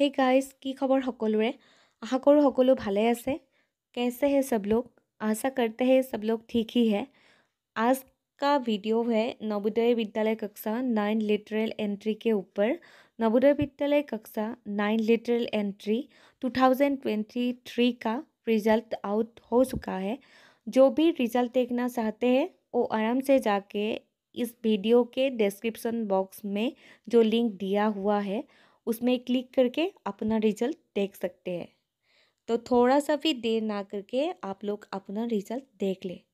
hey guys की खबर सकोरे आशा करूँ सको भले आसे कैसे है सब लोग आशा करते हैं सब लोग ठीक ही है आज का वीडियो है नवोदय विद्यालय कक्षा नाइन लिटरल एंट्री के ऊपर नवोदय विद्यालय कक्षा नाइन लिटरल एंट्री 2023 का रिज़ल्ट आउट हो चुका है जो भी रिज़ल्ट देखना चाहते हैं वो आराम से जाके इस वीडियो के डिस्क्रिप्शन बॉक्स में जो लिंक दिया हुआ है उसमें क्लिक करके अपना रिजल्ट देख सकते हैं तो थोड़ा सा भी देर ना करके आप लोग अपना रिजल्ट देख लें